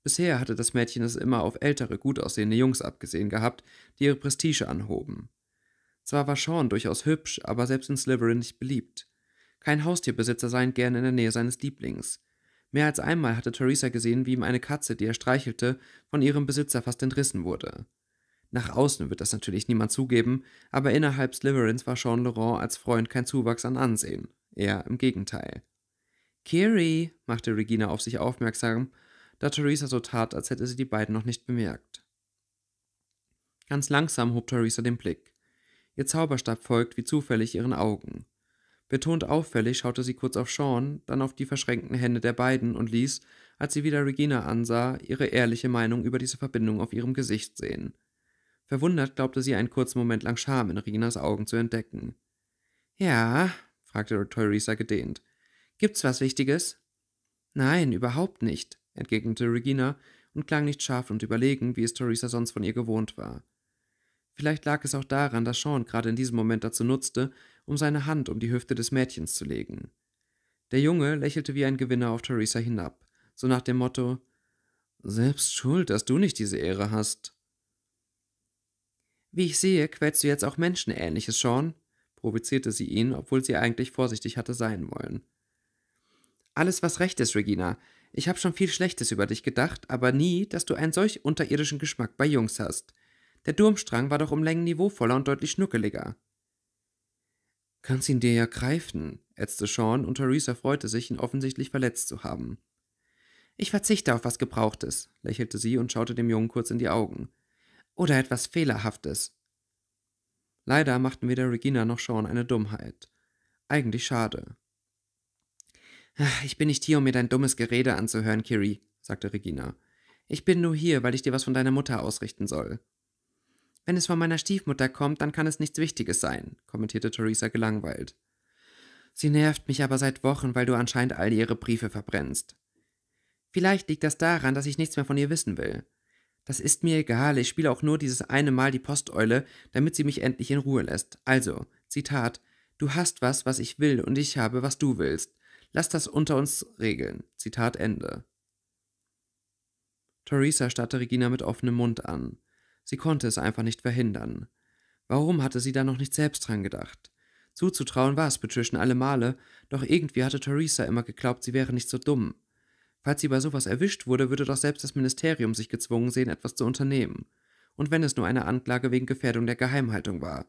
Bisher hatte das Mädchen es immer auf ältere, gut aussehende Jungs abgesehen gehabt, die ihre Prestige anhoben. Zwar war Sean durchaus hübsch, aber selbst in Slytherin nicht beliebt. Kein Haustierbesitzer seien gern in der Nähe seines Lieblings. Mehr als einmal hatte Theresa gesehen, wie ihm eine Katze, die er streichelte, von ihrem Besitzer fast entrissen wurde. Nach außen wird das natürlich niemand zugeben, aber innerhalb Sliverins war Sean Laurent als Freund kein Zuwachs an Ansehen. Eher im Gegenteil. Kiri, machte Regina auf sich aufmerksam, da Theresa so tat, als hätte sie die beiden noch nicht bemerkt. Ganz langsam hob Theresa den Blick. Ihr Zauberstab folgt wie zufällig ihren Augen. Betont auffällig schaute sie kurz auf Sean, dann auf die verschränkten Hände der beiden und ließ, als sie wieder Regina ansah, ihre ehrliche Meinung über diese Verbindung auf ihrem Gesicht sehen. Verwundert glaubte sie einen kurzen Moment lang Scham in Reginas Augen zu entdecken. Ja, fragte Theresa gedehnt. Gibt's was Wichtiges? Nein, überhaupt nicht, entgegnete Regina und klang nicht scharf und überlegen, wie es Theresa sonst von ihr gewohnt war. Vielleicht lag es auch daran, dass Sean gerade in diesem Moment dazu nutzte, um seine Hand um die Hüfte des Mädchens zu legen. Der Junge lächelte wie ein Gewinner auf Theresa hinab, so nach dem Motto Selbst schuld, dass du nicht diese Ehre hast. Wie ich sehe, quälst du jetzt auch Menschenähnliches, Sean, provozierte sie ihn, obwohl sie eigentlich vorsichtig hatte sein wollen. Alles, was recht ist, Regina. Ich habe schon viel Schlechtes über dich gedacht, aber nie, dass du einen solch unterirdischen Geschmack bei Jungs hast. Der Durmstrang war doch um Längen niveauvoller und deutlich schnuckeliger. Kannst ihn dir ja greifen, ätzte Sean und Theresa freute sich, ihn offensichtlich verletzt zu haben. Ich verzichte auf was Gebrauchtes, lächelte sie und schaute dem Jungen kurz in die Augen. Oder etwas Fehlerhaftes. Leider machten weder Regina noch Sean eine Dummheit. Eigentlich schade. Ich bin nicht hier, um mir dein dummes Gerede anzuhören, Kiri, sagte Regina. Ich bin nur hier, weil ich dir was von deiner Mutter ausrichten soll. Wenn es von meiner Stiefmutter kommt, dann kann es nichts Wichtiges sein, kommentierte Theresa gelangweilt. Sie nervt mich aber seit Wochen, weil du anscheinend all ihre Briefe verbrennst. Vielleicht liegt das daran, dass ich nichts mehr von ihr wissen will. Das ist mir egal, ich spiele auch nur dieses eine Mal die Posteule, damit sie mich endlich in Ruhe lässt. Also, Zitat, du hast was, was ich will und ich habe, was du willst. Lass das unter uns regeln. Zitat Ende. Theresa starrte Regina mit offenem Mund an. Sie konnte es einfach nicht verhindern. Warum hatte sie da noch nicht selbst dran gedacht? Zuzutrauen war es Patrician alle Male, doch irgendwie hatte Theresa immer geglaubt, sie wäre nicht so dumm. Falls sie bei sowas erwischt wurde, würde doch selbst das Ministerium sich gezwungen sehen, etwas zu unternehmen. Und wenn es nur eine Anklage wegen Gefährdung der Geheimhaltung war.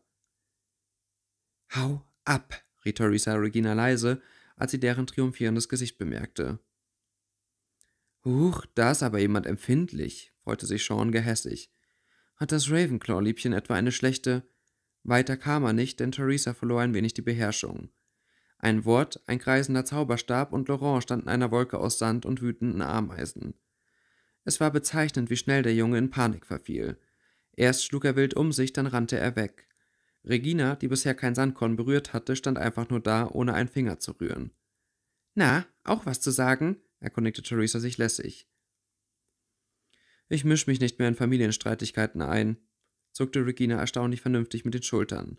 Hau ab, riet Theresa Regina leise, als sie deren triumphierendes Gesicht bemerkte. Huch, da ist aber jemand empfindlich, freute sich Sean gehässig. Hat das Ravenclaw-Liebchen etwa eine schlechte. Weiter kam er nicht, denn Theresa verlor ein wenig die Beherrschung. Ein Wort, ein kreisender Zauberstab und Laurent stand in einer Wolke aus Sand und wütenden Ameisen. Es war bezeichnend, wie schnell der Junge in Panik verfiel. Erst schlug er wild um sich, dann rannte er weg. Regina, die bisher kein Sandkorn berührt hatte, stand einfach nur da, ohne einen Finger zu rühren. Na, auch was zu sagen? erkundigte Theresa sich lässig. Ich misch mich nicht mehr in Familienstreitigkeiten ein, zuckte Regina erstaunlich vernünftig mit den Schultern.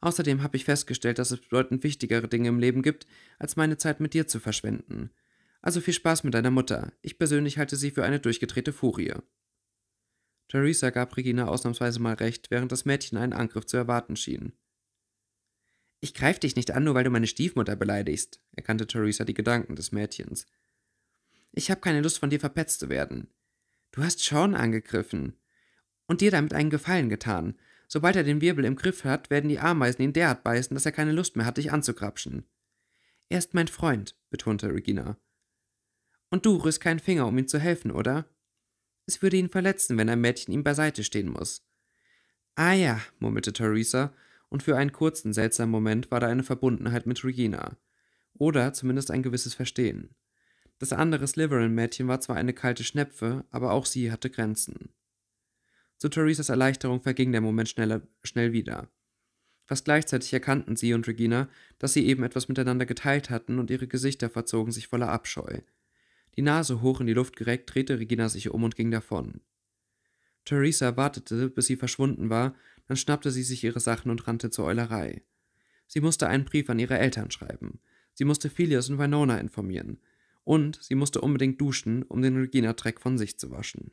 Außerdem habe ich festgestellt, dass es bedeutend wichtigere Dinge im Leben gibt, als meine Zeit mit dir zu verschwenden. Also viel Spaß mit deiner Mutter. Ich persönlich halte sie für eine durchgedrehte Furie. Theresa gab Regina ausnahmsweise mal recht, während das Mädchen einen Angriff zu erwarten schien. Ich greife dich nicht an, nur weil du meine Stiefmutter beleidigst, erkannte Theresa die Gedanken des Mädchens. Ich habe keine Lust, von dir verpetzt zu werden. Du hast Sean angegriffen und dir damit einen Gefallen getan. Sobald er den Wirbel im Griff hat, werden die Ameisen ihn derart beißen, dass er keine Lust mehr hat, dich anzugrapschen. Er ist mein Freund, betonte Regina. Und du rührst keinen Finger, um ihm zu helfen, oder? Es würde ihn verletzen, wenn ein Mädchen ihm beiseite stehen muss. Ah ja, murmelte Theresa, und für einen kurzen, seltsamen Moment war da eine Verbundenheit mit Regina. Oder zumindest ein gewisses Verstehen. Das andere Slytherin-Mädchen war zwar eine kalte Schnepfe, aber auch sie hatte Grenzen. Zu Theresas Erleichterung verging der Moment schneller, schnell wieder. Fast gleichzeitig erkannten sie und Regina, dass sie eben etwas miteinander geteilt hatten und ihre Gesichter verzogen sich voller Abscheu. Die Nase hoch in die Luft gereckt, drehte Regina sich um und ging davon. Theresa wartete, bis sie verschwunden war, dann schnappte sie sich ihre Sachen und rannte zur Eulerei. Sie musste einen Brief an ihre Eltern schreiben. Sie musste Phileas und Winona informieren und sie musste unbedingt duschen, um den Regina-Dreck von sich zu waschen.